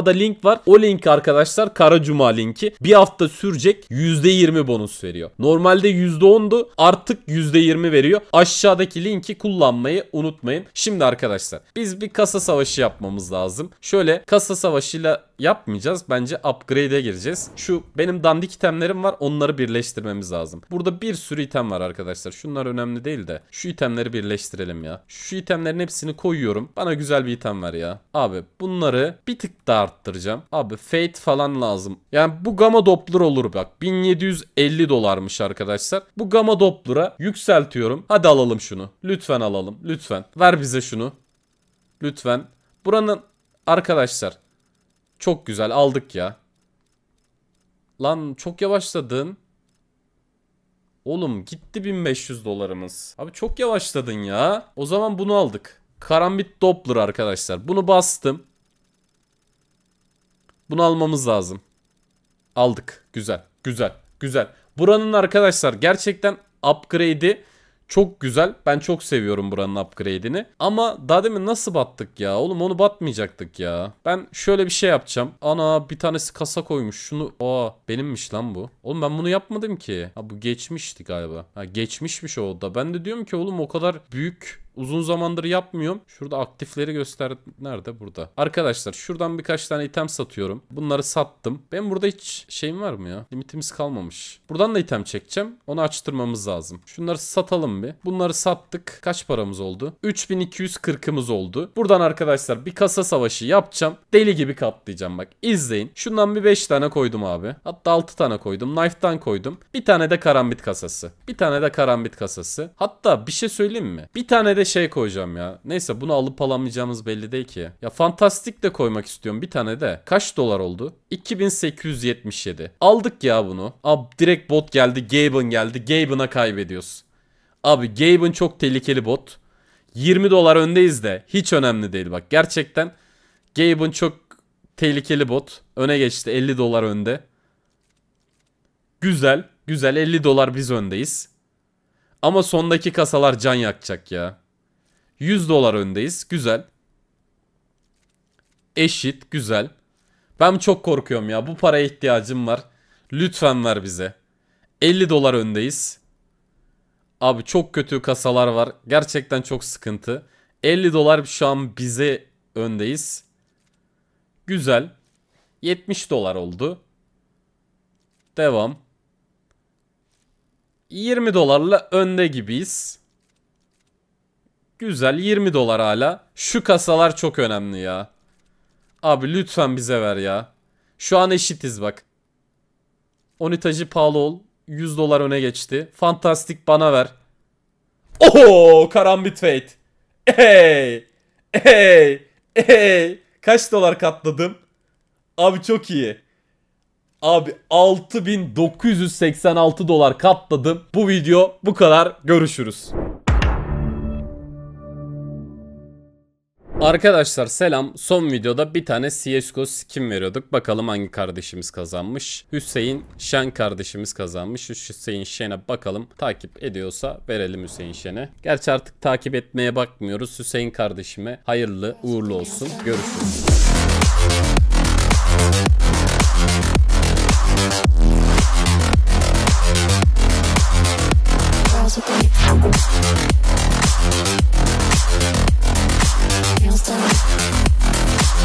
Açıklamada link var. O link arkadaşlar Kara Cuma linki. Bir hafta sürecek %20 bonus veriyor. Normalde %10'du artık %20 veriyor. Aşağıdaki linki kullanmayı unutmayın. Şimdi arkadaşlar biz bir kasa savaşı yapmamız lazım. Şöyle kasa savaşıyla yapmayacağız. Bence upgrade'e gireceğiz. Şu benim dandik itemlerim var. Onları birleştirmemiz lazım. Burada bir sürü item var arkadaşlar. Şunlar önemli değil de. Şu itemleri birleştirelim ya. Şu itemlerin hepsini koyuyorum. Bana güzel bir item var ya. Abi bunları bir tık daha arttıracağım. Abi Fate falan lazım. Yani bu Gamma Doppler olur bak. 1750 dolarmış arkadaşlar. Bu Gamma Doppler'a yükseltiyorum. Hadi alalım şunu. Lütfen alalım. Lütfen. Ver bize şunu. Lütfen. Buranın arkadaşlar çok güzel aldık ya. Lan çok yavaşladın. Oğlum gitti 1500 dolarımız. Abi çok yavaşladın ya. O zaman bunu aldık. Karambit Doppler arkadaşlar. Bunu bastım. Bunu almamız lazım. Aldık. Güzel. Güzel. Güzel. Buranın arkadaşlar gerçekten upgrade'i çok güzel. Ben çok seviyorum buranın upgrade'ini. Ama daha demin nasıl battık ya? Oğlum onu batmayacaktık ya. Ben şöyle bir şey yapacağım. Ana bir tanesi kasa koymuş. Şunu aa benimmiş lan bu. Oğlum ben bunu yapmadım ki. Ha bu geçmişti galiba. Ha geçmişmiş o da. Ben de diyorum ki oğlum o kadar büyük Uzun zamandır yapmıyorum. Şurada aktifleri göster. Nerede? Burada. Arkadaşlar şuradan birkaç tane item satıyorum. Bunları sattım. Ben burada hiç şeyim var mı ya? Limitimiz kalmamış. Buradan da item çekeceğim. Onu açtırmamız lazım. Şunları satalım bir. Bunları sattık. Kaç paramız oldu? 3240'ımız oldu. Buradan arkadaşlar bir kasa savaşı yapacağım. Deli gibi katlayacağım bak. İzleyin. Şundan bir 5 tane koydum abi. Hatta 6 tane koydum. Knife'dan koydum. Bir tane de karambit kasası. Bir tane de karambit kasası. Hatta bir şey söyleyeyim mi? Bir tane de şey koyacağım ya. Neyse bunu alıp alamayacağımız belli değil ki. Ya fantastik de koymak istiyorum bir tane de. Kaç dolar oldu? 2877. Aldık ya bunu. Abi direkt bot geldi. Gaben geldi. Gaben'a kaybediyoruz. Abi Gaben çok tehlikeli bot. 20 dolar öndeyiz de hiç önemli değil bak. Gerçekten Gaben çok tehlikeli bot. Öne geçti 50 dolar önde. Güzel. Güzel 50 dolar biz öndeyiz. Ama sondaki kasalar can yakacak ya. 100 dolar öndeyiz. Güzel. Eşit. Güzel. Ben çok korkuyorum ya. Bu paraya ihtiyacım var. Lütfen ver bize. 50 dolar öndeyiz. Abi çok kötü kasalar var. Gerçekten çok sıkıntı. 50 dolar şu an bize öndeyiz. Güzel. 70 dolar oldu. Devam. 20 dolarla önde gibiyiz. Güzel 20 dolar hala. Şu kasalar çok önemli ya. Abi lütfen bize ver ya. Şu an eşitiz bak. Onitacı pahalı ol. 100 dolar öne geçti. Fantastik bana ver. Oho karambit fate. Hey. Hey. Hey. Kaç dolar katladım? Abi çok iyi. Abi 6986 dolar katladım. Bu video bu kadar. Görüşürüz. Arkadaşlar selam. Son videoda bir tane CSGO skin veriyorduk. Bakalım hangi kardeşimiz kazanmış. Hüseyin Şen kardeşimiz kazanmış. Hüseyin Şen'e bakalım. Takip ediyorsa verelim Hüseyin Şen'e. Gerçi artık takip etmeye bakmıyoruz. Hüseyin kardeşime hayırlı uğurlu olsun. Görüşürüz.